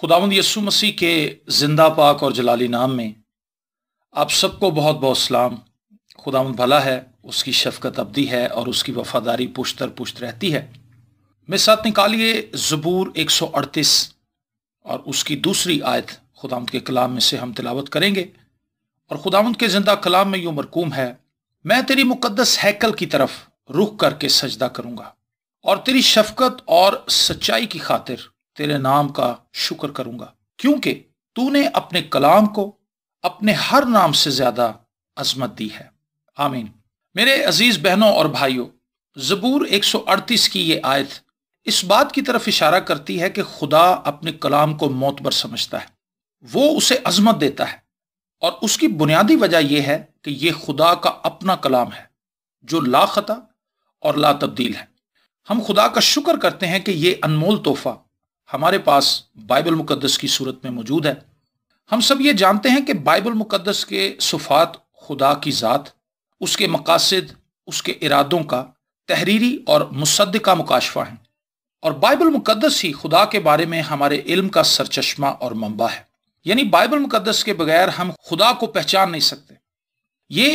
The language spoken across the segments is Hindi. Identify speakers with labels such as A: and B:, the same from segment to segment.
A: खुदावंद यसु मसीह के ज़िंदा पाक और जलाली नाम में आप सबको बहुत बहुत सलाम खुदावंद भला है उसकी शफकत अबदी है और उसकी वफादारी पुश्तर पुश्त रहती है मेरे साथ निकालिए ज़बूर 138 और उसकी दूसरी आयत खुदावंद के कलाम में से हम तिलावत करेंगे और खुदावंद के ज़िंदा कलाम में यूँ मरकूम है मैं तेरी मुकदस हैकल की तरफ रुख करके सजदा करूंगा और तेरी शफकत और सच्चाई की खातिर तेरे नाम का शुक्र करूंगा क्योंकि तूने अपने कलाम को अपने हर नाम से ज्यादा अजमत दी है आमीन मेरे अजीज बहनों और भाइयों जबूर 138 की ये आयत इस बात की तरफ इशारा करती है कि खुदा अपने कलाम को पर समझता है वो उसे अजमत देता है और उसकी बुनियादी वजह यह है कि यह खुदा का अपना कलाम है जो ला खता और ला तब्दील है हम खुदा का शुक्र करते हैं कि यह अनमोल तोहफा हमारे पास बाइबल मुकद्दस की सूरत में मौजूद है हम सब ये जानते हैं कि बाइबल मुकद्दस के सुफात खुदा की ज़ात उसके मकासद उसके इरादों का तहरीरी और मुसद का मुकाशवा है और बाइबल मुकद्दस ही खुदा के बारे में हमारे इल्म का सरचश्मा और मंबा है यानी बाइबल मुकद्दस के बगैर हम खुदा को पहचान नहीं सकते ये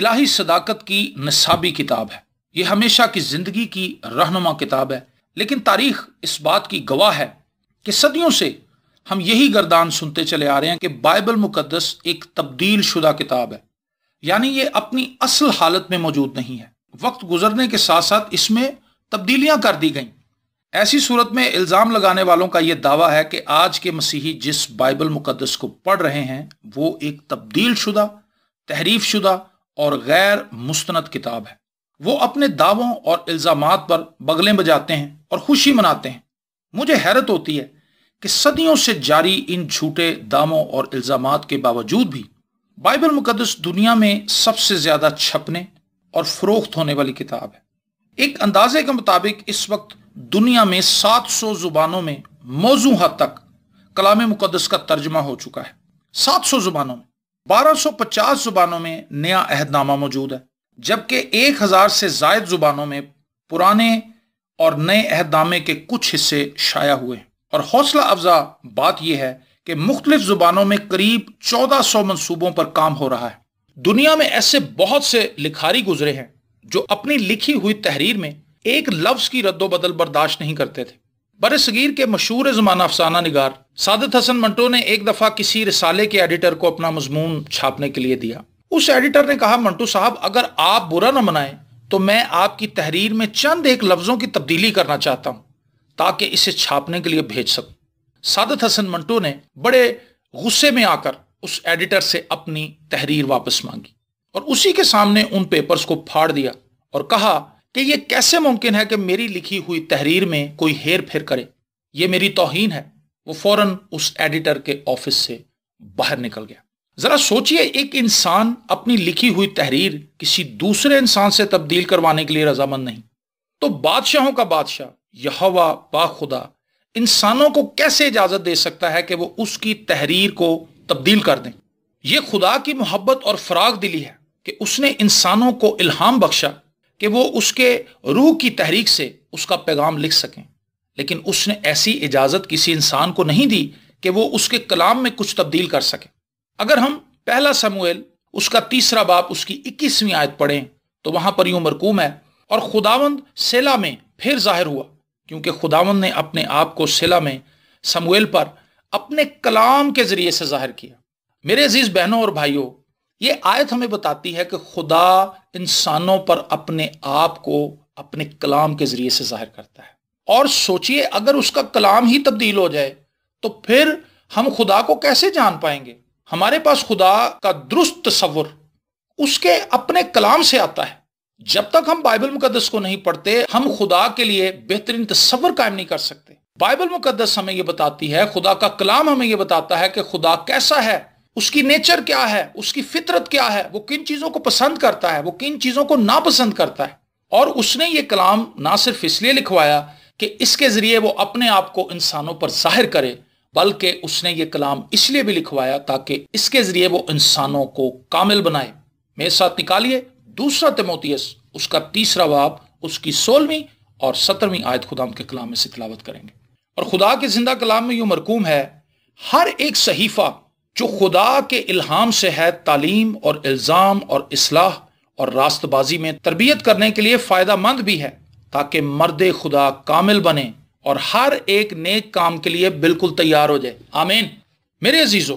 A: इलाही सदाकत की नसाबी किताब है ये हमेशा की ज़िंदगी की रहनुमा किताब है लेकिन तारीख इस बात की गवाह है कि सदियों से हम यही गर्दान सुनते चले आ रहे हैं कि बाइबल मुकदस एक तब्दील शुदा किताब है यानी ये अपनी असल हालत में मौजूद नहीं है वक्त गुजरने के साथ साथ इसमें तब्दीलियां कर दी गई ऐसी सूरत में इल्ज़ाम लगाने वालों का यह दावा है कि आज के मसीही जिस बाइबल मुकदस को पढ़ रहे हैं वो एक तब्दील शुदा तहरीफ शुदा और गैर मुस्ंद किताब है वो अपने दावों और इल्ज़ाम पर बगलें बजाते हैं और खुशी मनाते हैं मुझे हैरत होती है कि सदियों से जारी इन झूठे दामों और इल्जाम के बावजूद भी बाइबल मुकदस दुनिया में सबसे ज्यादा छपने और फरोख्त होने वाली किताब है एक अंदाजे के मुताबिक इस वक्त दुनिया में 700 जुबानों में मौजू हद तक कलाम मुकदस का तर्जमा हो चुका है 700 जुबानों में 1250 जुबानों में नया अहदनामा मौजूद है जबकि 1000 से जायद जुबानों में पुराने और नए अहदामे के कुछ हिस्से शाया हुए और हौसला अफजा बात यह है कि मुख्तलिफ जुबानों में करीब चौदह सौ मनसूबों पर काम हो रहा है दुनिया में ऐसे बहुत से लिखारी गुजरे हैं जो अपनी लिखी हुई तहरीर में एक लफ्ज की रद्दोबदल बर्दाश्त नहीं करते थे बर सगीर के मशहूर जमाना अफसाना निगार सादत हसन मंटो ने एक दफ़ा किसी रिसाले के एडिटर को अपना मजमून छापने के लिए दिया उस एडिटर ने कहा मंटू साहब अगर आप बुरा ना मनाएं तो मैं आपकी तहरीर में चंद एक लफ्ज़ों की तब्दीली करना चाहता हूं ताकि इसे छापने के लिए भेज सकूं सादत हसन मंटो ने बड़े गुस्से में आकर उस एडिटर से अपनी तहरीर वापस मांगी और उसी के सामने उन पेपर्स को फाड़ दिया और कहा कि यह कैसे मुमकिन है कि मेरी लिखी हुई तहरीर में कोई हेर फेर करे यह मेरी तोहन है वो फौरन उस एडिटर के ऑफिस से बाहर निकल गया ज़रा सोचिए एक इंसान अपनी लिखी हुई तहरीर किसी दूसरे इंसान से तब्दील करवाने के लिए रजामंद नहीं तो बादशाहों का बादशाह यहवा बाखुदा इंसानों को कैसे इजाज़त दे सकता है कि वो उसकी तहरीर को तब्दील कर दें यह खुदा की मोहब्बत और फराग दिली है कि उसने इंसानों को इल्हाम बख्शा कि वो उसके रूह की तहरीक से उसका पैगाम लिख सकें लेकिन उसने ऐसी इजाज़त किसी इंसान को नहीं दी कि वो उसके कलाम में कुछ तब्दील कर सकें अगर हम पहला समूएल उसका तीसरा बाप उसकी इक्कीसवीं आयत पढ़ें तो वहां पर यूं मरकूम है और खुदावंद सेला में फिर जाहिर हुआ क्योंकि खुदावंद ने अपने आप को सेला में समूएल पर अपने कलाम के जरिए से जाहिर किया मेरे अजीज बहनों और भाइयों ये आयत हमें बताती है कि खुदा इंसानों पर अपने आप को अपने कलाम के जरिए से जाहिर करता है और सोचिए अगर उसका कलाम ही तब्दील हो जाए तो फिर हम खुदा को कैसे जान पाएंगे हमारे पास खुदा का दुरुस्त तस्वुर उसके अपने कलाम से आता है जब तक हम बाइबल मुकदस को नहीं पढ़ते हम खुदा के लिए बेहतरीन तस्वर कायम नहीं कर सकते बाइबल मुकदस हमें यह बताती है खुदा का कलाम हमें यह बताता है कि खुदा कैसा है उसकी नेचर क्या है उसकी फितरत क्या है वो किन चीजों को पसंद करता है वो किन चीजों को नापसंद करता है और उसने ये कलाम ना सिर्फ इसलिए लिखवाया कि इसके जरिए वो अपने आप को इंसानों पर जाहिर करे बल्कि उसने ये कलाम इसलिए भी लिखवाया ताकि इसके जरिए वो इंसानों को कामिल बनाए मेरे साथ निकालिए दूसरा तमोतियस उसका तीसरा बाब उसकी सोलहवीं और सत्रहवीं आयत खुदाम के कलाम में से तिलावत करेंगे और खुदा के जिंदा कलाम में यूं मरकूम है हर एक सहीफा जो खुदा के इल्हाम से है तालीम और इल्ज़ाम और इसलाह और रास्तबाजी में तरबियत करने के लिए फ़ायदा मंद भी है ताकि मर्द खुदा कामिल बने और हर एक नेक काम के लिए बिल्कुल तैयार हो जाए आमीन मेरे अजीजों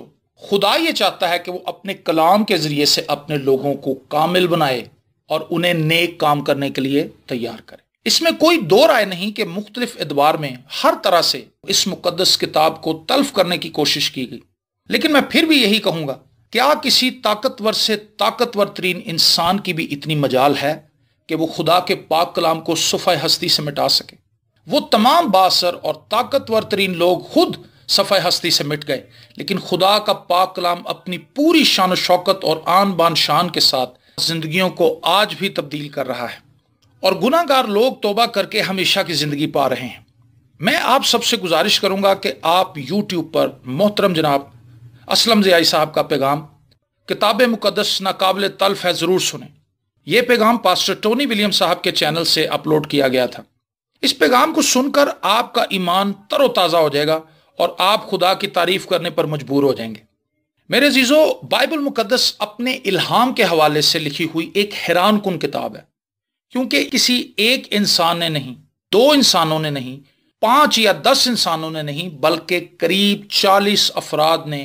A: खुदा ये चाहता है कि वो अपने कलाम के ज़रिए से अपने लोगों को कामिल बनाए और उन्हें नेक काम करने के लिए तैयार करे इसमें कोई दो राय नहीं कि मुख्तलिफ एतबार में हर तरह से इस मुकदस किताब को तल्फ करने की कोशिश की गई लेकिन मैं फिर भी यही कहूंगा क्या किसी ताकतवर से ताकतवर तरीन इंसान की भी इतनी मजाल है कि वो खुदा के पाक कलाम को सफ़ा हस्ती से मिटा सके वो तमाम बासर और ताकतवर तरीन लोग खुद सफ़े हस्ती से मिट गए लेकिन खुदा का पाक कलाम अपनी पूरी शान शौकत और आन बान शान के साथ जिंदगियों को आज भी तब्दील कर रहा है और गुनागार लोग तोबा करके हमेशा की ज़िंदगी पा रहे हैं मैं आप सबसे गुजारिश करूंगा कि आप यूट्यूब पर मोहतरम जनाब असलम जयाई साहब का पैगाम किताब मुकदस नाकबिल तल्फ है ज़रूर सुने ये पैगाम पास्टर टोनी विलियम साहब के चैनल से अपलोड किया गया था इस पैगाम को सुनकर आपका ईमान तरोताज़ा हो जाएगा और आप खुदा की तारीफ करने पर मजबूर हो जाएंगे मेरे जीजो बाइबल मुकदस अपने इल्हाम के हवाले से लिखी हुई एक हैरान कन किताब है क्योंकि किसी एक इंसान ने नहीं दो इंसानों ने नहीं पांच या दस इंसानों ने नहीं बल्कि करीब चालीस अफराद ने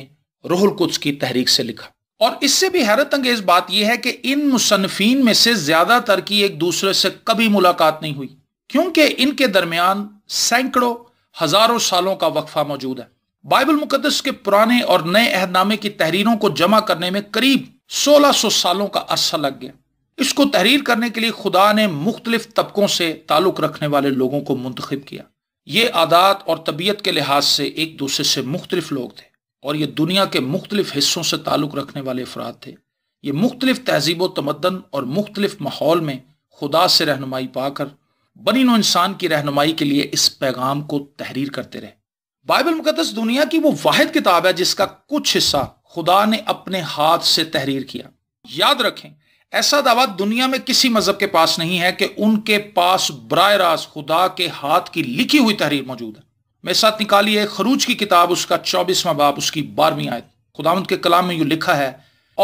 A: रोहल कुछ की तहरीक से लिखा और इससे भी हैरत अंगेज बात यह है कि इन मुसनफिन में से ज्यादातर की एक दूसरे से कभी मुलाकात नहीं हुई क्योंकि इनके दरमियान सैकड़ों हजारों सालों का वक्फा मौजूद है बाइबल मुकदस के पुराने और नए अहदनामे की तहरीरों को जमा करने में करीब 1600 सालों का अरसा लग गया इसको तहरीर करने के लिए खुदा ने मुख्तलिफ तबकों से ताल्लुक रखने वाले लोगों को मुंतखब किया ये आदात और तबीयत के लिहाज से एक दूसरे से मुख्तलिफ लोग थे और ये दुनिया के मुख्तलिफ हिस्सों से ताल्लुक रखने वाले अफराद थे ये मुख्तलिफ तहजीब तमदन और मुख्तलिफ माहौल में खुदा से रहनुमाई पाकर बनी नो इंसान की रहनुमाई के लिए इस पैगाम को तहरीर करते रहे बाइबल मुकदस दुनिया की वो वाहिद किताब है जिसका कुछ हिस्सा खुदा ने अपने हाथ से तहरीर किया याद रखें ऐसा दावा दुनिया में किसी मजहब के पास नहीं है कि उनके पास बर रास्त खुदा के हाथ की लिखी हुई तहरीर मौजूद है मेरे साथ निकालिए खरूज की किताब उसका चौबीसवां बाप उसकी बारहवीं आयत खुदावंद के कलाम में यू लिखा है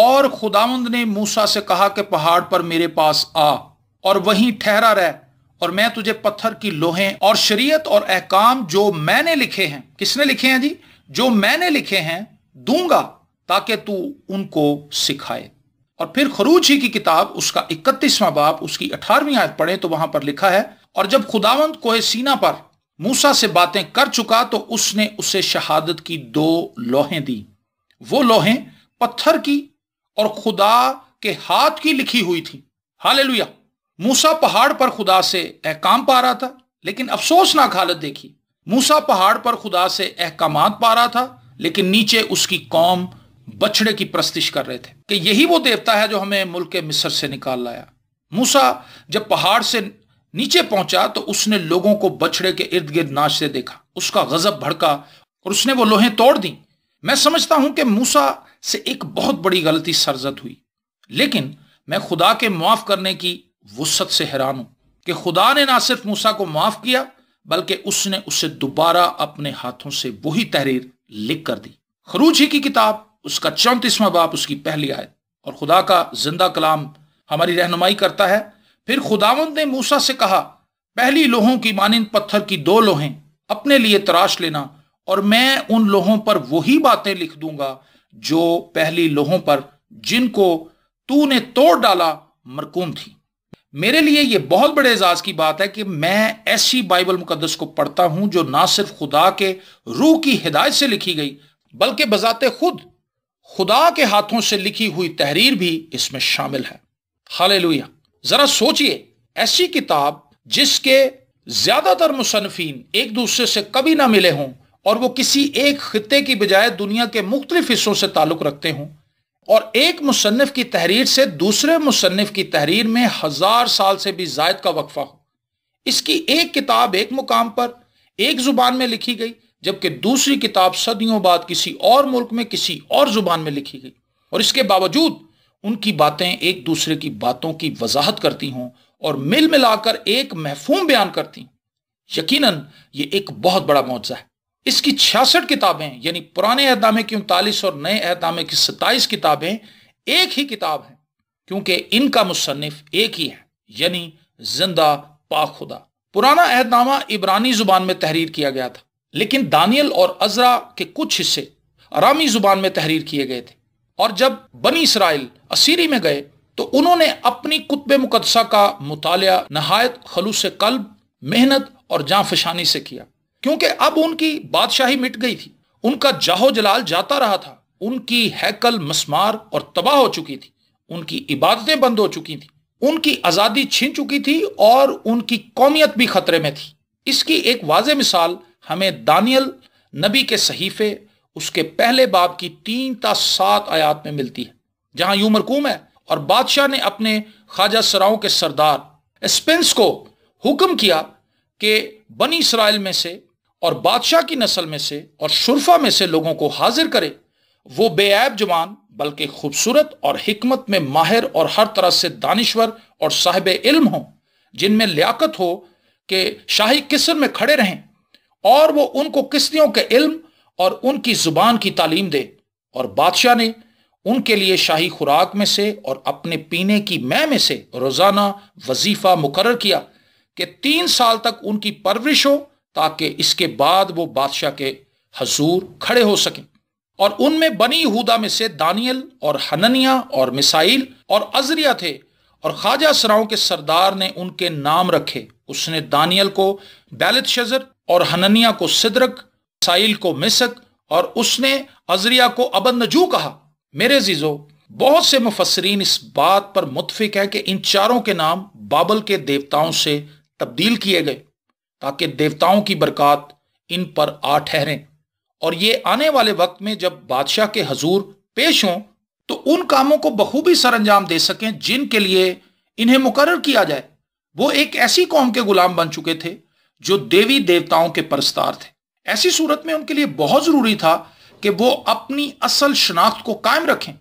A: और खुदावंद ने मूसा से कहा कि पहाड़ पर मेरे पास आ और वहीं ठहरा रहे और मैं तुझे पत्थर की लोहें और शरीयत और अहकाम जो मैंने लिखे हैं किसने लिखे हैं जी जो मैंने लिखे हैं दूंगा ताकि तू उनको सिखाए और फिर खरूज ही की किताब उसका इकतीसवां बाप उसकी अठारहवीं आयत पढ़े तो वहां पर लिखा है और जब खुदावंत कोहे सीना पर मूसा से बातें कर चुका तो उसने उसे शहादत की दो लोहें दी वो लोहें पत्थर की और खुदा के हाथ की लिखी हुई थी हालेलुया मूसा पहाड़ पर खुदा से अहकाम पा रहा था लेकिन अफसोसनाक हालत देखी मूसा पहाड़ पर खुदा से अहकाम पा रहा था लेकिन नीचे उसकी कौम बछड़े की प्रस्तिश कर रहे थे कि यही वो देवता है जो हमें मुल्क मिस्र से निकाल लाया मूसा जब पहाड़ से नीचे पहुंचा तो उसने लोगों को बछड़े के इर्द गिर्द नाचते देखा उसका गजब भड़का और उसने वो लोहे तोड़ दी मैं समझता हूं कि मूसा से एक बहुत बड़ी गलती सरजत हुई लेकिन मैं खुदा के मुआफ करने की वसत से हैरान हूं कि खुदा ने ना सिर्फ मूसा को माफ किया बल्कि उसने उसे दोबारा अपने हाथों से वही तहरीर लिख कर दी खरूज ही की किताब उसका चौंतीसवां बाप उसकी पहली आयत और खुदा का जिंदा कलाम हमारी रहनुमाई करता है फिर खुदावंद ने मूसा से कहा पहली लोहों की मानिंद पत्थर की दो लोहें अपने लिए तराश लेना और मैं उन लोहों पर वही बातें लिख दूंगा जो पहली लोहों पर जिनको तूने तोड़ डाला मरकूम थी मेरे लिए यह बहुत बड़े एजाज की बात है कि मैं ऐसी बाइबल मुकदस को पढ़ता हूं जो ना सिर्फ खुदा के रूह की हिदायत से लिखी गई बल्कि बजाते खुद खुदा के हाथों से लिखी हुई तहरीर भी इसमें शामिल है हाल जरा सोचिए ऐसी किताब जिसके ज्यादातर मुसनफिन एक दूसरे से कभी ना मिले हों और वो किसी एक खत्े की बजाय दुनिया के मुख्तलिफ हिस्सों से ताल्लुक रखते हों और एक मुसनफ़ की तहरीर से दूसरे मुसनफ़ की तहरीर में हज़ार साल से भी जायद का वक्फा हो इसकी एक किताब एक मुकाम पर एक ज़ुबान में लिखी गई जबकि दूसरी किताब सदियों बाद किसी और मुल्क में किसी और ज़ुबान में लिखी गई और इसके बावजूद उनकी बातें एक दूसरे की बातों की वजाहत करती हों और मिल मिलाकर एक महफूम बयान करती यकीनन ये एक बहुत बड़ा मुआवजा है इसकी छियासठ किताबें यानी पुराने अहदामे की उनतालीस और नए अहदामे की सत्ताईस किताबें एक ही किताब है क्योंकि इनका मुसनफ एक ही है यानी जिंदा खुदा पुराना अहदनामा इबरानी जुबान में तहरीर किया गया था लेकिन दानियल और अजरा के कुछ हिस्से आरामी जुबान में तहरीर किए गए थे और जब बनी इसराइल असीरी में गए तो उन्होंने अपनी कुतब मुकदसा का मुताल नहायत खलूस कल्ब मेहनत और जाफशानी से किया क्योंकि अब उनकी बादशाही मिट गई थी उनका जाहो जलाल जाता रहा था उनकी हैकल मस्मार और तबाह हो चुकी थी उनकी इबादतें बंद हो चुकी थी उनकी आज़ादी छीन चुकी थी और उनकी कौमियत भी खतरे में थी इसकी एक वाज मिसाल हमें दानियल नबी के सहीफे उसके पहले बाब की तीन ता सात आयात में मिलती है जहां यू मरकूम है और बादशाह ने अपने ख्वाजा सराओं के सरदार स्पेंस को हुक्म किया कि बनी इसराइल में से और बादशाह की नस्ल में से और शुरफा में से लोगों को हाजिर करे वो बेऐब जवान बल्कि खूबसूरत और हिकमत में माहिर और हर तरह से दानिश्वर और साहिब इल्म हों जिनमें लियाकत हो कि शाही किस्म में खड़े रहें और वो उनको किस्तियों के इल्म और उनकी जुबान की तालीम दे और बादशाह ने उनके लिए शाही खुराक में से और अपने पीने की मैं में से रोजाना वजीफा मुकर किया कि तीन साल तक उनकी परवरिश हो ताकि इसके बाद वो बादशाह के हजूर खड़े हो सकें और उनमें बनी हुदा में से दानियल और हननिया और मिसाइल और अजरिया थे और ख्वाजा सराओं के सरदार ने उनके नाम रखे उसने दानियल को बैलत शजर और हननिया को सिदरक साइल को मिसक और उसने अजरिया को अबन नजू कहा मेरे जीजो बहुत से मुफसरीन इस बात पर मुतफिक है कि इन चारों के नाम बाबल के देवताओं से तब्दील किए गए ताकि देवताओं की बरकत इन पर आ ठहरे और ये आने वाले वक्त में जब बादशाह के हजूर पेश हों तो उन कामों को बखूबी सर अंजाम दे सकें जिनके लिए इन्हें मुकर किया जाए वो एक ऐसी कौम के गुलाम बन चुके थे जो देवी देवताओं के परस्तार थे ऐसी सूरत में उनके लिए बहुत जरूरी था कि वो अपनी असल शनाख्त को कायम रखें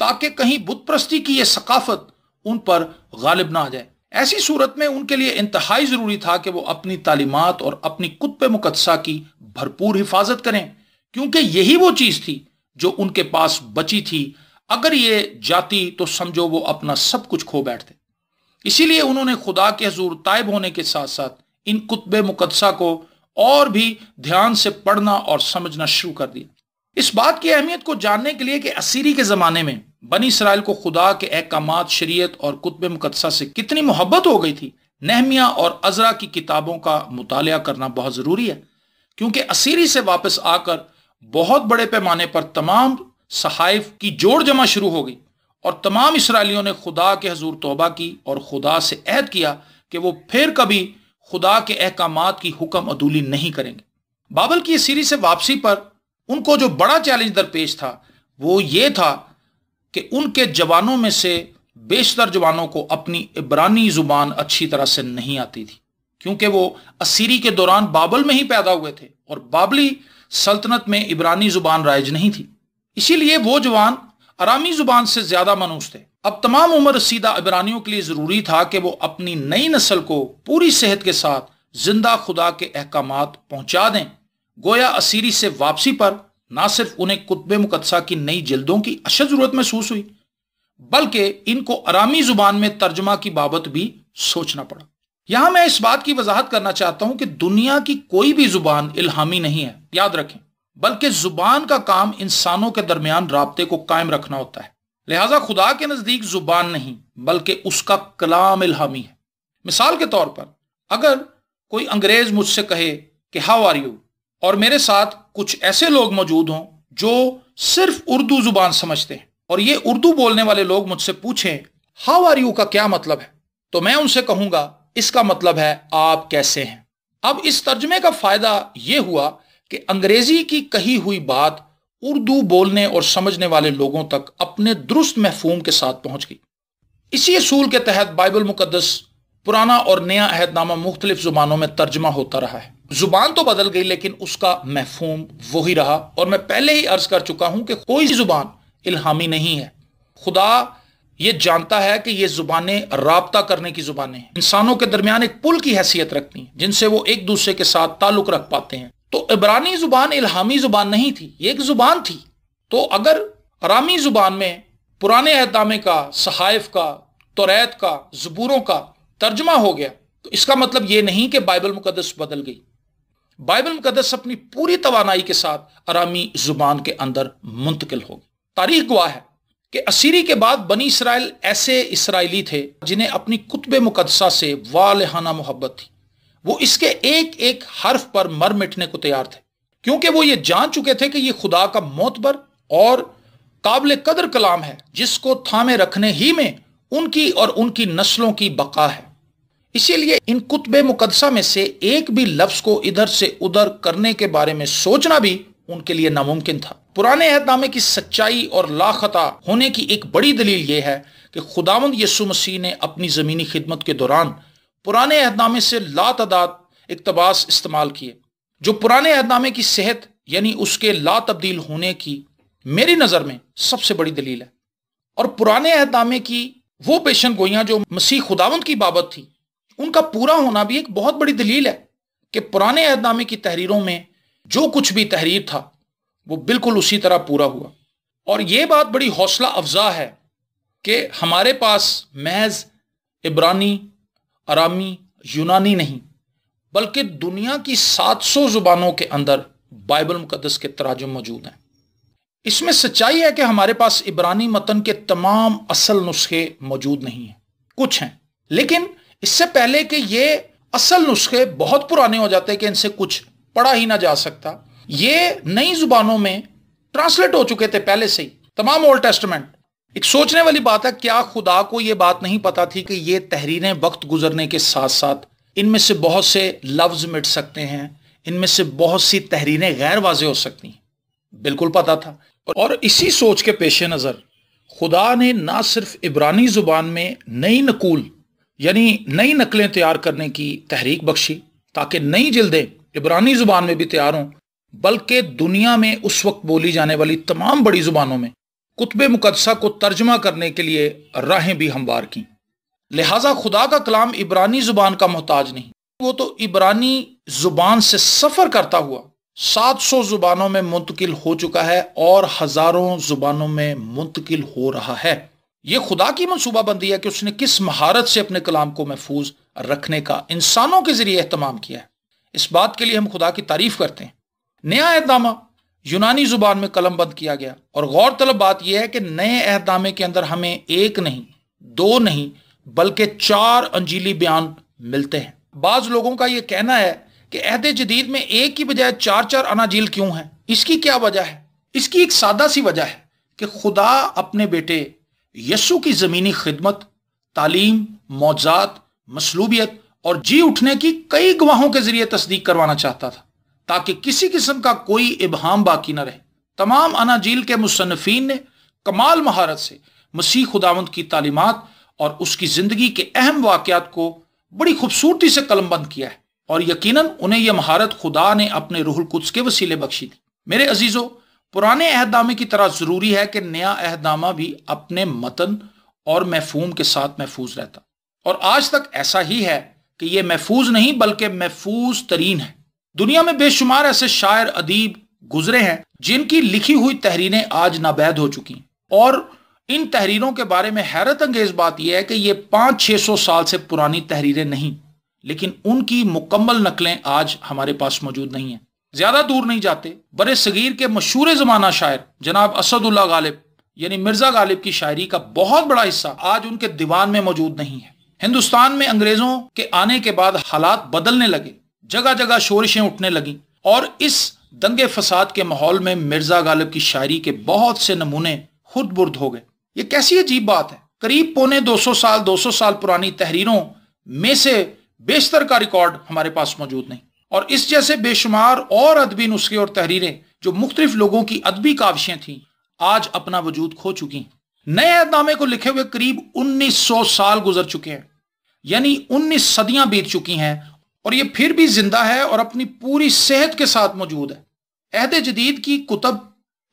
A: ताकि कहीं बुतप्रस्ती की यह सकाफत उन पर गालिब ना आ जाए ऐसी सूरत में उनके लिए इंतहाई ज़रूरी था कि वो अपनी तालीमत और अपनी कुत्ब मुकदसा की भरपूर हिफाजत करें क्योंकि यही वो चीज़ थी जो उनके पास बची थी अगर ये जाती तो समझो वो अपना सब कुछ खो बैठते इसीलिए उन्होंने खुदा के हजूर तायब होने के साथ साथ इन कुतब मुकदसा को और भी ध्यान से पढ़ना और समझना शुरू कर दिया इस बात की अहमियत को जानने के लिए कि असीरी के ज़माने में बनी इसराइल को खुदा के अहकाम शरीयत और कुतब मुकदसा से कितनी मोहब्बत हो गई थी नहमिया और अजरा की किताबों का मुताल करना बहुत ज़रूरी है क्योंकि असीरी से वापस आकर बहुत बड़े पैमाने पर तमाम सहाइफ की जोड़ जमा शुरू हो गई और तमाम इसराइलियों ने खुदा के हजूर तोबा की और खुदा से अहद किया कि वो फिर कभी खुदा के अहकाम की हुक्म अदूली नहीं करेंगे बाबल की सीरीज से वापसी पर उनको जो बड़ा चैलेंज दरपेश था वो ये था कि उनके जवानों में से बेशतर जवानों को अपनी इब्रानी जुबान अच्छी तरह से नहीं आती थी क्योंकि वो असीरी के दौरान बाबल में ही पैदा हुए थे और बाबली सल्तनत में इब्रानी जुबान राइज नहीं थी इसीलिए वो जवान आरामी जुबान से ज्यादा मनूस थे अब तमाम उम्र सीधा इब्रानियों के लिए जरूरी था कि वो अपनी नई नस्ल को पूरी सेहत के साथ जिंदा खुदा के अहकाम पहुंचा दें गोया असीरी से वापसी पर ना सिर्फ उन्हें कुतब मुकदसा की नई जल्दों की अशद जरूरत महसूस हुई बल्कि इनको आरामी जुबान में तर्जमा की बाबत भी सोचना पड़ा यहां मैं इस बात की वजाहत करना चाहता हूं कि दुनिया की कोई भी जुबान इल्हामी नहीं है याद रखें बल्कि जुबान का काम इंसानों के दरमियान रबते को कायम रखना होता है लिहाजा खुदा के नजदीक जुबान नहीं बल्कि उसका कलाम इल्हामी है मिसाल के तौर पर अगर कोई अंग्रेज मुझसे कहे कि हाउ आर यू और मेरे साथ कुछ ऐसे लोग मौजूद हों जो सिर्फ उर्दू जुबान समझते हैं और ये उर्दू बोलने वाले लोग मुझसे पूछें हाउ आर यू का क्या मतलब है तो मैं उनसे कहूंगा इसका मतलब है आप कैसे हैं अब इस तर्जमे का फायदा यह हुआ कि अंग्रेजी की कही हुई बात उर्दू बोलने और समझने वाले लोगों तक अपने दुरुस्त महफूम के साथ पहुंच गई इसी असूल के तहत बाइबल मुकदस पुराना और नया अहदनामा मुख्तलिफ जुबानों में तर्जमा होता रहा है जुबान तो बदल गई लेकिन उसका महफूम वही रहा और मैं पहले ही अर्ज कर चुका हूं कि कोई जुबान इल्हामी नहीं है खुदा यह जानता है कि यह जुबानें रबता करने की जुबानें हैं इंसानों के दरमियान एक पुल की हैसियत रखती हैं जिनसे वो एक दूसरे के साथ ताल्लुक रख पाते हैं तो इबरानी जुबान इल्हामी जुबान नहीं थी ये एक जुबान थी तो अगर अरामी जुबान में पुराने अहदामे का सहाइफ का तोरेत का जबूरों का तर्जमा हो गया तो इसका मतलब ये नहीं कि बाइबल मुकदस बदल गई बाइबल मुकदस अपनी पूरी तोानाई के साथ आरामी जुबान के अंदर मुंतकिल होगी तारीख गुआ है कि असीरी के बाद बनी इसराइल ऐसे इसराइली थे जिन्हें अपनी कुतब मुकदसा से वालहाना मोहब्बत थी वो इसके एक एक हर्फ पर मर मिटने को तैयार थे क्योंकि वो ये जान चुके थे कि ये खुदा का मोतबर और काबिल कदर कलाम है जिसको थामे रखने ही में उनकी और उनकी नस्लों की बका है इसीलिए इन कुतब मुकदसा में से एक भी लफ्ज को इधर से उधर करने के बारे में सोचना भी उनके लिए नामुमकिन था पुराने अहदनामे की सच्चाई और लाखता होने की एक बड़ी दलील यह है कि खुदावंद यसु मसीह ने अपनी ज़मीनी खिदमत के दौरान पुराने अहदनामे से लातदाद इकतबास इस्तेमाल किए जो पुराने अहदनामे की सेहत यानी उसके ला तब्दील होने की मेरी नज़र में सबसे बड़ी दलील है और पुराने अहदनामे की वो पेशन गोइयां जो मसीह खुदावंद की बाबत थी उनका पूरा होना भी एक बहुत बड़ी दलील है कि पुराने अहदनामे की तहरीरों में जो कुछ भी तहरीर था वो बिल्कुल उसी तरह पूरा हुआ और ये बात बड़ी हौसला अफजा है कि हमारे पास महज इब्रानी अरामी यूनानी नहीं बल्कि दुनिया की 700 जुबानों के अंदर बाइबल मुकदस के तराजम मौजूद हैं इसमें सच्चाई है कि हमारे पास इब्रानी मतन के तमाम असल नुस्खे मौजूद नहीं हैं कुछ हैं लेकिन इससे पहले कि ये असल नुस्खे बहुत पुराने हो जाते कि इनसे कुछ पढ़ा ही ना जा सकता ये नई जुबानों में ट्रांसलेट हो चुके थे पहले से ही तमाम ओल्ड टेस्टमेंट एक सोचने वाली बात है क्या खुदा को यह बात नहीं पता थी कि ये तहरीरें वक्त गुजरने के साथ साथ इनमें से बहुत से लफ्ज मिट सकते हैं इनमें से बहुत सी तहरीरें गैर वाजे हो सकती हैं बिल्कुल पता था और इसी सोच के पेश नज़र खुदा ने ना सिर्फ इब्रानी ज़ुबान में नई नकूल यानी नई नकलें तैयार करने की तहरीक बख्शी ताकि नई जल्दें इबरानी ज़ुबान में भी तैयार हों बल्कि दुनिया में उस वक्त बोली जाने वाली तमाम बड़ी ज़ुबानों में कुतब मुकदसा को तर्जमा करने के लिए राहें भी हमवार की लिहाजा खुदा का कलाम इबरानी ज़ुबान का मोहताज नहीं वो तो इबरानी ज़ुबान से सफ़र करता हुआ सात सौ ज़ुबानों में मुंतकिल हो चुका है और हज़ारों ज़ुबानों में मुंतकिल हो रहा है ये खुदा की मनसूबा बंदी है कि उसने किस महारत से अपने कलाम को महफूज रखने का इंसानों के जरिए अहतमाम किया है इस बात के लिए हम खुदा की तारीफ करते हैं नया अहदामा यूनानी जुबान में कलम बंद किया गया और गौरतलब बात यह है कि नए अहदामे के अंदर हमें एक नहीं दो नहीं बल्कि चार अंजीली बयान मिलते हैं बाज लोगों का यह कहना है कि अहद जदीद में एक की बजाय चार चार अनाजील क्यों है इसकी क्या वजह है इसकी एक सादा सी वजह है कि खुदा अपने बेटे यस्सु की ज़मीनी खिदमत तालीम मौजात मसलूबियत और जी उठने की कई गवाहों के जरिए तस्दीक करवाना चाहता था ताकि किसी किस्म का कोई इबहम बाकी न रहे तमाम अनाजील के मुसनफिन ने कमाल महारत से मसीह खुदावंत की तालीमत और उसकी ज़िंदगी के अहम वाकत को बड़ी खूबसूरती से कलमबंद किया है और यकीनन उन्हें यह महारत खुदा ने अपने रूहल कुछ के वसीले बख्शी थी मेरे अजीज़ों पुराने अहदामे की तरह जरूरी है कि नया अहदामा भी अपने मतन और महफूम के साथ महफूज रहता और आज तक ऐसा ही है कि यह महफूज नहीं बल्कि महफूज तरीन है दुनिया में बेशुमार ऐसे शायर अदीब गुजरे हैं जिनकी लिखी हुई तहरीरें आज नाबैद हो चुकी और इन तहरीरों के बारे में हैरत अंगेज बात यह है कि ये पांच छह सौ साल से पुरानी तहरीरें नहीं लेकिन उनकी मुकम्मल नकलें आज हमारे पास मौजूद नहीं है ज्यादा दूर नहीं जाते बड़े सगीर के मशहूर जमाना शायर जनाब असदुल्ला गालिब यानी मिर्जा गालिब की शायरी का बहुत बड़ा हिस्सा आज उनके दीवान में मौजूद नहीं है हिंदुस्तान में अंग्रेजों के आने के बाद हालात बदलने लगे जगह जगह शोरिशें उठने लगी और इस दंगे फसाद के माहौल में मिर्जा गालिब की शायरी के बहुत से नमूने खुद बुर्द हो गए ये कैसी अजीब बात है करीब पौने 200 साल 200 साल पुरानी तहरीरों में से बेशतर का रिकॉर्ड हमारे पास मौजूद नहीं और इस जैसे बेशुमार और अदबी नुस्खे और तहरीरें जो मुख्तलिफ लोगों की अदबी काविशें थीं आज अपना वजूद खो चुकी नए अहदनामे को लिखे हुए करीब उन्नीस सौ साल गुजर चुके हैं यानी उन्नीस सदियां बीत चुकी हैं और ये फिर भी जिंदा है और अपनी पूरी सेहत के साथ मौजूद है अहद जदीद की कुतब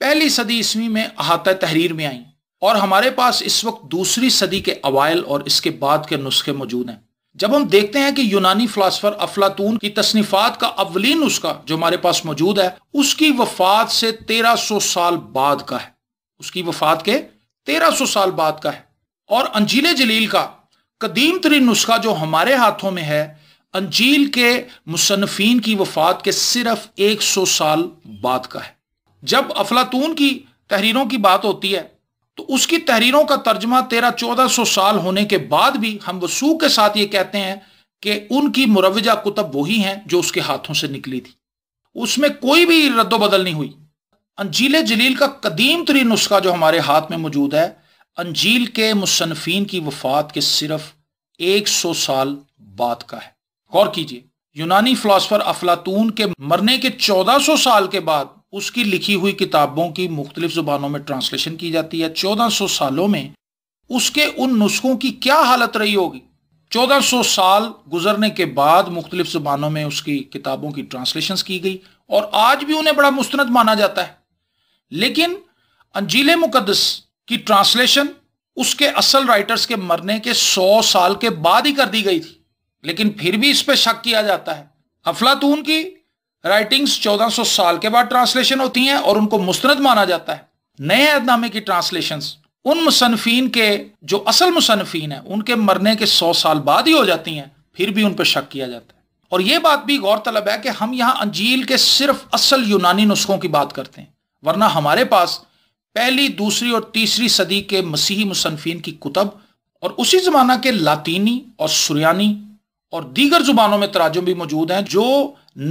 A: पहली सदी ईस्वी में अहात तहरीर में आई और हमारे पास इस वक्त दूसरी सदी के अवायल और इसके बाद के नुस्खे मौजूद हैं जब हम देखते हैं कि यूनानी फिलासफर अफलातून की तसनीफात का अवलीन उसका जो हमारे पास मौजूद है उसकी वफात से 1300 साल बाद का है उसकी वफात के 1300 साल बाद का है और अंजील जलील का कदीम तरीन नुस्खा जो हमारे हाथों में है अंजील के मुसनफिन की वफात के सिर्फ 100 साल बाद का है जब अफलातून की तहरीरों की बात होती है तो उसकी तहरीरों का तर्जमा तेरह चौदह सौ साल होने के बाद भी हम वसूख के साथ ये कहते हैं कि उनकी मुरवजा कुतब वही हैं जो उसके हाथों से निकली थी उसमें कोई भी रद्दोबदल नहीं हुई अंजील जलील का कदीम तरीन नुस्खा जो हमारे हाथ में मौजूद है अंजील के मुसनफिन की वफात के सिर्फ एक सौ साल बाद का है गौर कीजिए यूनानी फिलासफर अफलातून के मरने के चौदह सौ साल के बाद उसकी लिखी हुई किताबों की मुख्तलिफ ज़ुबानों में ट्रांसलेशन की जाती है चौदह सौ सालों में उसके उन नुस्खों की क्या हालत रही होगी चौदह सौ साल गुजरने के बाद मुख्तलिफ ज़ुबानों में उसकी किताबों की ट्रांसलेशन की गई और आज भी उन्हें बड़ा मुस्तंद माना जाता है लेकिन अंजील मुकदस की ट्रांसलेशन उसके असल राइटर्स के मरने के सौ साल के बाद ही कर दी गई थी लेकिन फिर भी इस पर शक किया जाता है अफलातून की राइटिंग्स 1400 साल के बाद ट्रांसलेशन होती हैं और उनको मुस्तरद माना जाता है नए अहदनामे की ट्रांसलेशन उन मुसनफिन के जो असल मुसनफिन हैं उनके मरने के सौ साल बाद ही हो जाती हैं फिर भी उन पर शक किया जाता है और यह बात भी गौरतलब है कि हम यहाँ अंजील के सिर्फ असल यूनानी नुस्खों की बात करते हैं वरना हमारे पास पहली दूसरी और तीसरी सदी के मसीही मुसनफिन की कुतब और उसी ज़माना के लातीनी और सुरयानी और दीगर जुबानों में तराजुम भी मौजूद हैं जो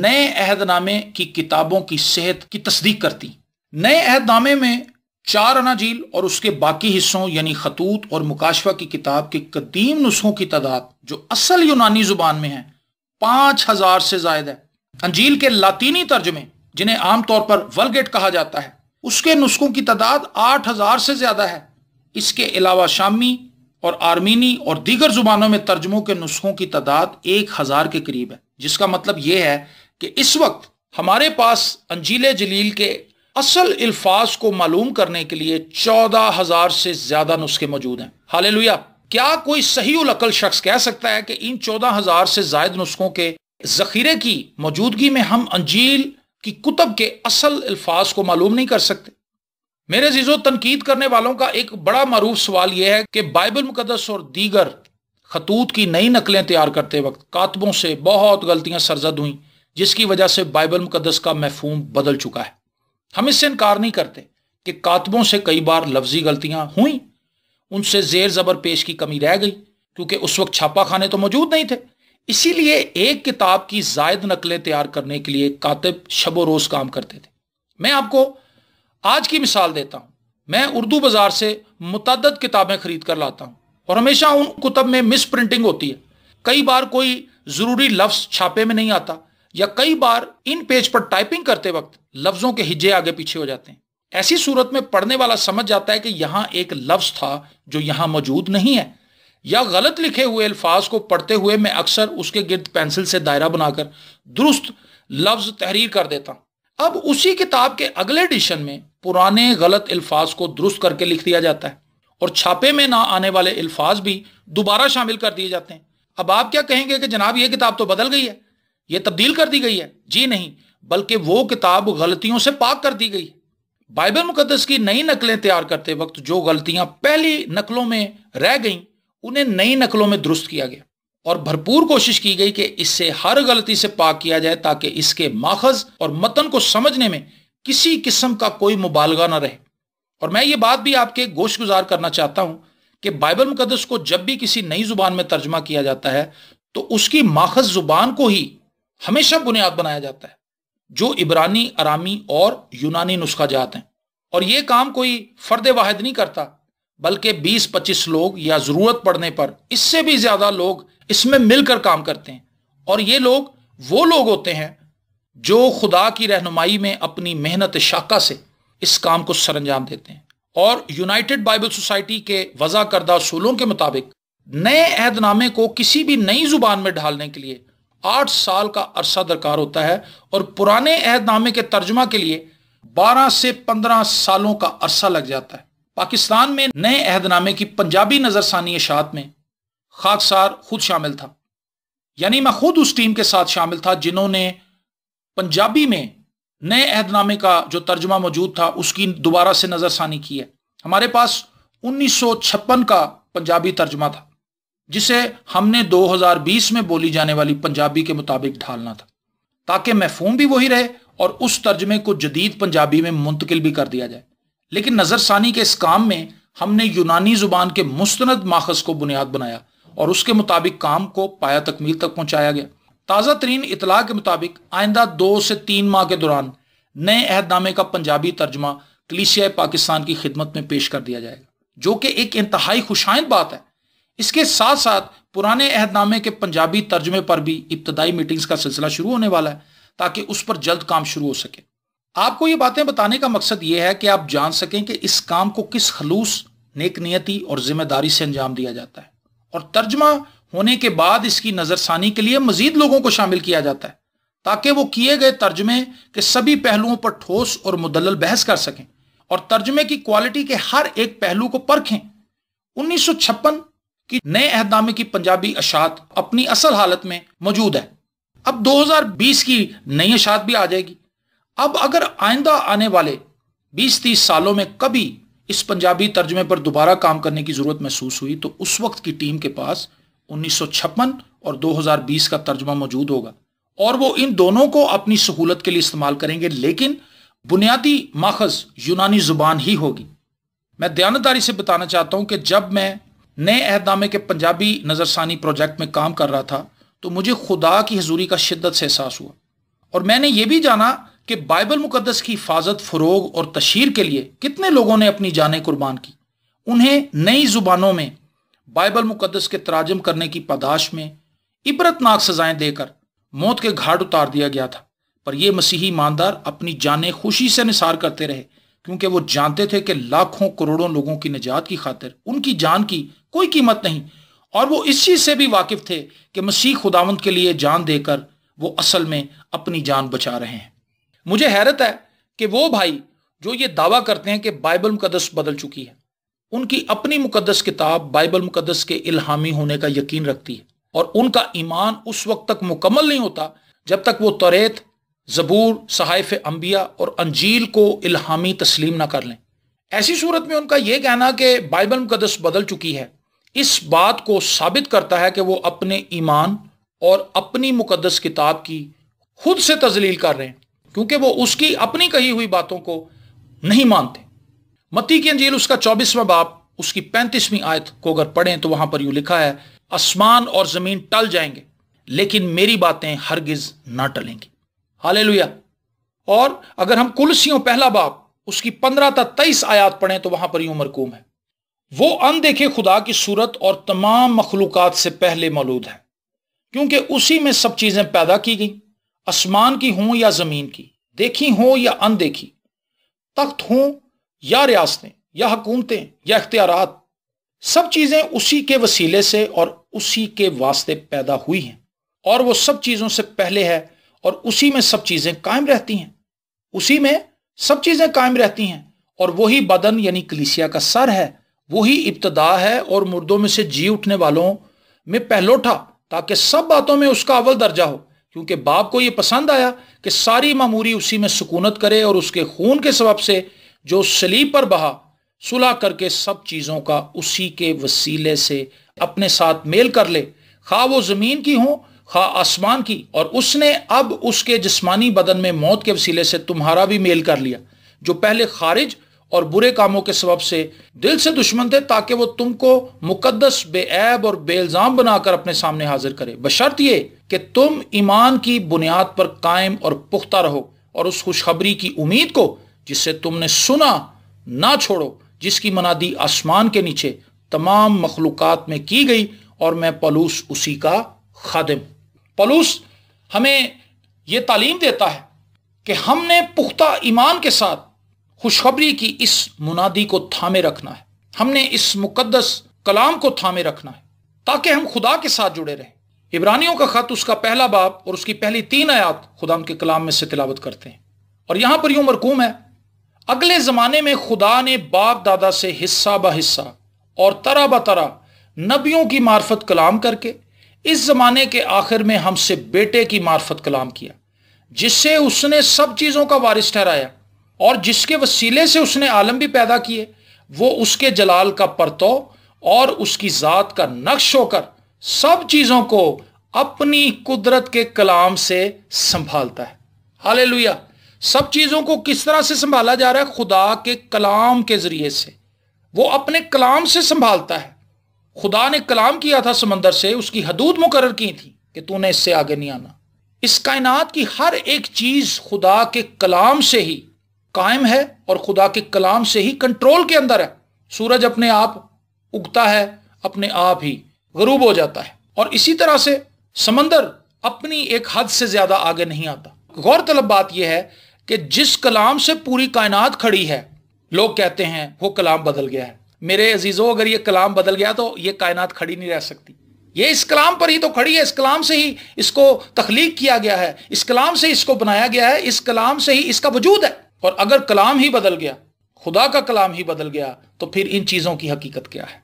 A: नए अहदनामे की किताबों की सेहत की तस्दीक करती नए अहदनामे में चार अनाजील और उसके बाकी हिस्सों यानी खतूत और मुकाशवा की किताब के कदीम नुस्खों की तादाद जो असल यूनानी जुबान में है पांच हजार से जायद है अंजील के लातीनी तर्जमे जिन्हें आमतौर पर वलगेट कहा जाता है उसके नुस्खों की तादाद आठ हजार से ज्यादा है इसके अलावा शामी और आर्मीनी और दीगर जुबानों में तर्जमों के नुस्खों की तादाद एक हज़ार के करीब है जिसका मतलब यह है कि इस वक्त हमारे पास अंजील जलील के असल अल्फाज को मालूम करने के लिए चौदह हज़ार से ज़्यादा नुस्खे मौजूद हैं हाल क्या कोई सही अकल शख्स कह सकता है कि इन चौदह हज़ार से जायद नुस्खों के जखीरे की मौजूदगी में हम अंजील की कुतब के असल अल्फाज को मालूम नहीं कर सकते मेरे जीजो तनकीद करने वालों का एक बड़ा मरूफ सवाल यह है कि बाइबल मुकदस और दीगर खतूत की नई नकलें तैयार करते वक्त कातबों से बहुत गलतियां सरजद हुई जिसकी वजह से बाइबल मुकदस का महफूम बदल चुका है हम इससे इनकार नहीं करते कि कातबों से कई बार लफ्जी गलतियां हुई उनसे जेर जबर पेश की कमी रह गई क्योंकि उस वक्त छापा खाने तो मौजूद नहीं थे इसीलिए एक किताब की जायद नकलें तैयार करने के लिए कातब शबो रोज काम करते थे मैं आपको आज की मिसाल देता हूं मैं उर्दू बाजार से मुतद किताबें खरीद कर लाता हूं और हमेशा उन कुतब में मिस प्रिंटिंग होती है कई बार कोई ज़रूरी लफ्ज़ छापे में नहीं आता या कई बार इन पेज पर टाइपिंग करते वक्त लफ्ज़ों के हिज्जे आगे पीछे हो जाते हैं ऐसी सूरत में पढ़ने वाला समझ जाता है कि यहां एक लफ्ज़ था जो यहां मौजूद नहीं है या गलत लिखे हुए अल्फाज को पढ़ते हुए मैं अक्सर उसके गिर्द पेंसिल से दायरा बनाकर दुरुस्त लफ्ज़ तहरीर कर देता अब उसी किताब के अगले एडिशन में पुराने गलत अल्फाज को दुरुस्त करके लिख दिया जाता है और छापे में ना आने वाले अल्फाज भी दोबारा शामिल कर दिए जाते हैं अब आप क्या कहेंगे कि जनाब यह किताब तो बदल गई है यह तब्दील कर दी गई है जी नहीं बल्कि वो किताब गलतियों से पाक कर दी गई बाइबल मुकदस की नई नकलें तैयार करते वक्त जो गलतियां पहली नकलों में रह गईं उन्हें नई नकलों में दुरुस्त किया गया और भरपूर कोशिश की गई कि इससे हर गलती से पाक किया जाए ताकि इसके माखज और मतन को समझने में किसी किस्म का कोई मुबालगा ना रहे और मैं ये बात भी आपके गोश गुजार करना चाहता हूं कि बाइबल मुकदस को जब भी किसी नई जुबान में तर्जमा किया जाता है तो उसकी माखज जुबान को ही हमेशा बुनियाद बनाया जाता है जो इबरानी अरामी और यूनानी नुस्खा जात हैं और ये काम कोई फर्द वाहिद नहीं करता बल्कि 20-25 लोग या ज़रूरत पड़ने पर इससे भी ज़्यादा लोग इसमें मिलकर काम करते हैं और ये लोग वो लोग होते हैं जो खुदा की रहनुमाई में अपनी मेहनत शाखा से इस काम को सरंजाम देते हैं और यूनाइटेड बाइबल सोसाइटी के वज़ा करदा असूलों के मुताबिक नए अहदनामे को किसी भी नई जुबान में ढालने के लिए आठ साल का अरसा दरकार होता है और पुराने अहदनामे के तर्जमा के लिए बारह से पंद्रह सालों का अरसा लग जाता है पाकिस्तान में नए अहदनामे की पंजाबी नजरसानी इशात में खाकसार खुद शामिल था यानी मैं खुद उस टीम के साथ शामिल था जिन्होंने पंजाबी में नए अहदनामे का जो तर्जमा मौजूद था उसकी दोबारा से नज़रसानी की है हमारे पास 1956 का पंजाबी तर्जमा था जिसे हमने 2020 में बोली जाने वाली पंजाबी के मुताबिक ढालना था ताकि महफूम भी वही रहे और उस तर्जमे को जदीद पंजाबी में मुंतकिल भी कर दिया जाए लेकिन नज़रसानी के इस काम में हमने यूनानी ज़ुबान के मुस्तंद माखज को बुनियाद बनाया और उसके मुताबिक काम को पाया तकमील तक पहुंचाया गया ताज़ा तरीन इतला के मुताबिक आइंदा दो से तीन माह के दौरान नए अहदनामे का पंजाबी तर्जमा कलीसिया पाकिस्तान की खिदमत में पेश कर दिया जाएगा जो कि एक इंतहाई खुशाइंद बात है इसके साथ साथ पुराने अहदनामे के पंजाबी तर्जमे पर भी इब्तदाई मीटिंग्स का सिलसिला शुरू होने वाला है ताकि उस पर जल्द काम शुरू हो सके आपको ये बातें बताने का मकसद यह है कि आप जान सकें कि इस काम को किस खलूस नेक नियति और जिम्मेदारी से अंजाम दिया जाता है और तर्जमा होने के बाद इसकी नज़रसानी के लिए मजीद लोगों को शामिल किया जाता है ताकि वो किए गए तर्जमे के सभी पहलुओं पर ठोस और मुदल बहस कर सकें और तर्जमे की क्वालिटी के हर एक पहलू को परखें उन्नीस की नए अहदामे की पंजाबी अशात अपनी असल हालत में मौजूद है अब 2020 की नई अशात भी आ जाएगी अब अगर आइंदा आने वाले 20-30 सालों में कभी इस पंजाबी तर्जमे पर दोबारा काम करने की ज़रूरत महसूस हुई तो उस वक्त की टीम के पास उन्नीस और 2020 का तर्जमा मौजूद होगा और वो इन दोनों को अपनी सहूलत के लिए इस्तेमाल करेंगे लेकिन बुनियादी माखज यूनानी ज़ुबान ही होगी मैं दयानतदारी से बताना चाहता हूँ कि जब मैं नए अहदामे के पंजाबी नज़रसानी प्रोजेक्ट में काम कर रहा था तो मुझे खुदा की हजूरी का शिद्दत से एहसास हुआ और मैंने ये भी जाना कि बाइबल मुकदस की हिफाजत फरोग और तशहर के लिए कितने लोगों ने अपनी जानें कुर्बान की उन्हें नई ज़ुबानों में बाइबल मुकदस के तराजम करने की पदाश में इबरतनाक सजाएं देकर मौत के घाट उतार दिया गया था पर यह मसीही ईमानदार अपनी जानें खुशी से निसार करते रहे क्योंकि वो जानते थे कि लाखों करोड़ों लोगों की निजात की खातिर उनकी जान की कोई कीमत नहीं और वो इस चीज़ से भी वाकिफ थे कि मसीह खुदावंत के लिए जान देकर वो असल में अपनी जान बचा रहे हैं मुझे हैरत है कि वो भाई जो ये दावा करते हैं कि बाइबल मुकदस बदल चुकी है उनकी अपनी मुकदस किताब बाइबल मुकदस के इल्हामी होने का यकीन रखती है और उनका ईमान उस वक्त तक मुकम्मल नहीं होता जब तक वो तरेत जबूर सहाइफ अम्बिया और अंजील को इल्हामी तस्लीम ना कर लें ऐसी सूरत में उनका यह कहना कि बाइबल मुकदस बदल चुकी है इस बात को साबित करता है कि वो अपने ईमान और अपनी मुकदस किताब की खुद से तजलील कर रहे हैं क्योंकि वो उसकी अपनी कही हुई बातों को नहीं मानते मती की अंजील उसका चौबीसवां बाप उसकी पैंतीसवीं आयत को अगर पढ़ें तो वहां पर यूं लिखा है आसमान और जमीन टल जाएंगे लेकिन मेरी बातें हरगिज ना टलेंगी हाले और अगर हम कुलसियों पहला बाप उसकी पंद्रह तक तेईस आयात पढ़ें तो वहां पर यूं मरकूम है वो अनदेखे खुदा की सूरत और तमाम मखलूक से पहले मौलूद है क्योंकि उसी में सब चीजें पैदा की गई आसमान की हों या ज़मीन की देखी हों या अनदेखी तख्त हों या रियासतें या हुकूमतें या इख्तियारत सब चीज़ें उसी के वसीले से और उसी के वास्ते पैदा हुई हैं और वो सब चीज़ों से पहले है और उसी में सब चीज़ें कायम रहती हैं उसी में सब चीज़ें कायम रहती हैं और वही बदन यानी कलीसिया का सर है वही इब्तदा है और मुर्दों में से जी उठने वालों में पहलोठा ताकि सब बातों में उसका अव्वल दर्जा हो क्योंकि बाप को ये पसंद आया कि सारी मामूरी उसी में सुकूनत करे और उसके खून के सबब से जो सलीब पर बहा सुलह करके सब चीज़ों का उसी के वसीले से अपने साथ मेल कर ले खा वो ज़मीन की हो खा आसमान की और उसने अब उसके जिस्मानी बदन में मौत के वसीले से तुम्हारा भी मेल कर लिया जो पहले खारिज और बुरे कामों के सबब से दिल से दुश्मन थे ताकि वो तुमको मुकदस बेऐब और बेल्जाम बनाकर अपने सामने हाजिर करे बशर्त ये कि तुम ईमान की बुनियाद पर कायम और पुख्ता रहो और उस खुशखबरी की उम्मीद को जिससे तुमने सुना ना छोड़ो जिसकी मनादी आसमान के नीचे तमाम मखलूकत में की गई और मैं पलूस उसी का खादिम पलूस हमें यह तालीम देता है कि हमने पुख्ता ईमान के साथ खुशखबरी की इस मुनादी को थामे रखना है हमने इस मुकदस कलाम को थामे रखना है ताकि हम खुदा के साथ जुड़े रहें इब्रानियों का खत उसका पहला बाप और उसकी पहली तीन आयात खुदा के कलाम में से तिलावत करते हैं और यहां पर यूं मरकूम है अगले जमाने में खुदा ने बाप दादा से हिस्सा ब हिस्सा और तरह ब तरह नबियों की मार्फत कलाम करके इस जमाने के आखिर में हमसे बेटे की मार्फत कलाम किया जिससे उसने सब चीजों का वारिस ठहराया और जिसके वसीले से उसने आलम भी पैदा किए वो उसके जलाल का परतो और उसकी ज़ात का नक्श होकर सब चीज़ों को अपनी कुदरत के कलाम से संभालता है हाल सब चीज़ों को किस तरह से संभाला जा रहा है खुदा के कलाम के ज़रिए से वो अपने कलाम से संभालता है खुदा ने कलाम किया था समंदर से उसकी हदूद मुकर की थी कि तूने इससे आगे नहीं आना इस कायनात की हर एक चीज़ खुदा के कलाम से ही कायम है और खुदा के कलाम से ही कंट्रोल के अंदर है सूरज अपने आप उगता है अपने आप ही गरूब हो जाता है और इसी तरह से समंदर अपनी एक हद से ज्यादा आगे नहीं आता गौरतलब बात यह है कि जिस कलाम से पूरी कायनात खड़ी है लोग कहते हैं वो कलाम बदल गया है मेरे अजीजों अगर ये कलाम बदल गया तो ये कायनात खड़ी नहीं रह सकती ये इस कलाम पर ही तो खड़ी है इस कलाम से ही इसको तखलीक किया गया है इस कलाम से इसको बनाया गया है इस कलाम से ही इसका वजूद है और अगर कलाम ही बदल गया खुदा का कलाम ही बदल गया तो फिर इन चीज़ों की हकीकत क्या है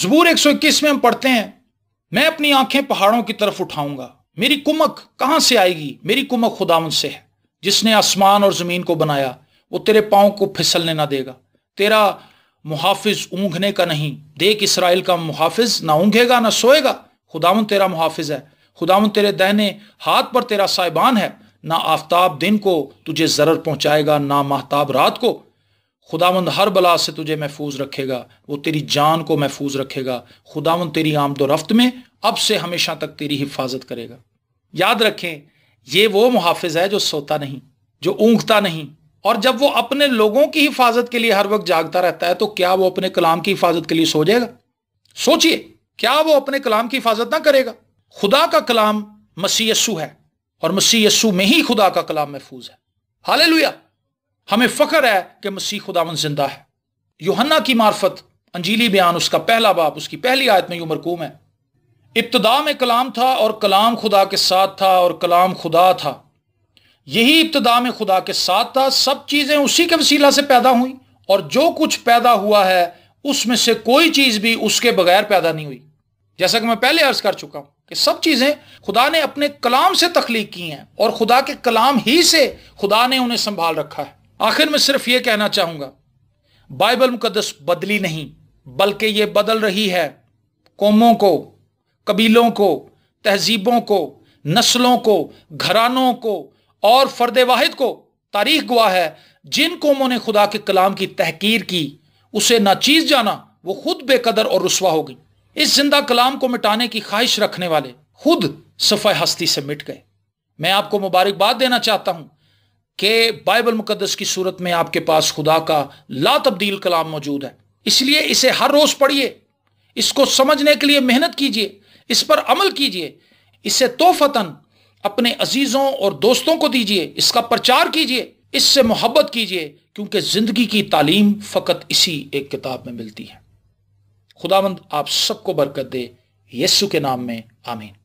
A: जबूर 121 में हम पढ़ते हैं मैं अपनी आंखें पहाड़ों की तरफ उठाऊंगा मेरी कुमक कहां से आएगी मेरी कुमक खुदावन से है जिसने आसमान और ज़मीन को बनाया वो तेरे पाओ को फिसलने ना देगा तेरा मुहाफिज ऊंघने का नहीं देख इसराइल का मुहाफिज ना ऊंघेगा ना सोएगा खुदावन तेरा मुहाफिज है खुदावन तेरे दहने हाथ पर तेरा साइबान है ना आफ्ताब दिन को तुझे ज़रर पहुँचाएगा ना महताब रात को खुदावंद हर बला से तुझे महफूज रखेगा वो तेरी जान को महफूज रखेगा खुदावंद तेरी आमदो रफ्त में अब से हमेशा तक तेरी हिफाजत करेगा याद रखें ये वो मुहाफिज है जो सोता नहीं जो ऊंघता नहीं और जब वो अपने लोगों की हिफाजत के लिए हर वक्त जागता रहता है तो क्या वो अपने कलाम की हिफाजत के लिए सो जाएगा सोचिए क्या वो अपने कलाम की हिफाजत ना करेगा खुदा का कलाम मसीयसु है और मसीह यस्सु में ही खुदा का कलाम महफूज है हाल हमें फख्र है कि मसीह खुदावन जिंदा है योहन्ना की मार्फत अंजीली बयान उसका पहला बाप उसकी पहली आयत में यूँ मरकूम है इब्तदा में कलाम था और कलाम खुदा के साथ था और कलाम खुदा था यही इब्तदा में खुदा के साथ था सब चीज़ें उसी के वसीला से पैदा हुई और जो कुछ पैदा हुआ है उसमें से कोई चीज़ भी उसके बगैर पैदा नहीं हुई जैसा कि मैं पहले अर्ज कर चुका हूं कि सब चीज़ें खुदा ने अपने कलाम से तख्लीक की हैं और खुदा के कलाम ही से खुदा ने उन्हें संभाल रखा है आखिर में सिर्फ यह कहना चाहूंगा बाइबल मुकदस बदली नहीं बल्कि यह बदल रही है कौमों को कबीलों को तहजीबों को नस्लों को घरानों को और फर्द वाहिद को तारीख गुआ है जिन कौमों ने खुदा के कलाम की तहकीर की उसे चीज जाना वो खुद बेकदर और रसवा हो गई इस जिंदा कलाम को मिटाने की ख्वाहिश रखने वाले खुद सफ़ा हस्ती से मिट गए मैं आपको मुबारकबाद देना चाहता हूं कि बाइबल मुकदस की सूरत में आपके पास खुदा का ला तब्दील कलाम मौजूद है इसलिए इसे हर रोज पढ़िए इसको समझने के लिए मेहनत कीजिए इस पर अमल कीजिए इसे तोहफतन अपने अजीज़ों और दोस्तों को दीजिए इसका प्रचार कीजिए इससे मोहब्बत कीजिए क्योंकि ज़िंदगी की तालीम फ़कत इसी एक किताब में मिलती है खुदावंद आप सबको बरकत दे यस्सु के नाम में आमीन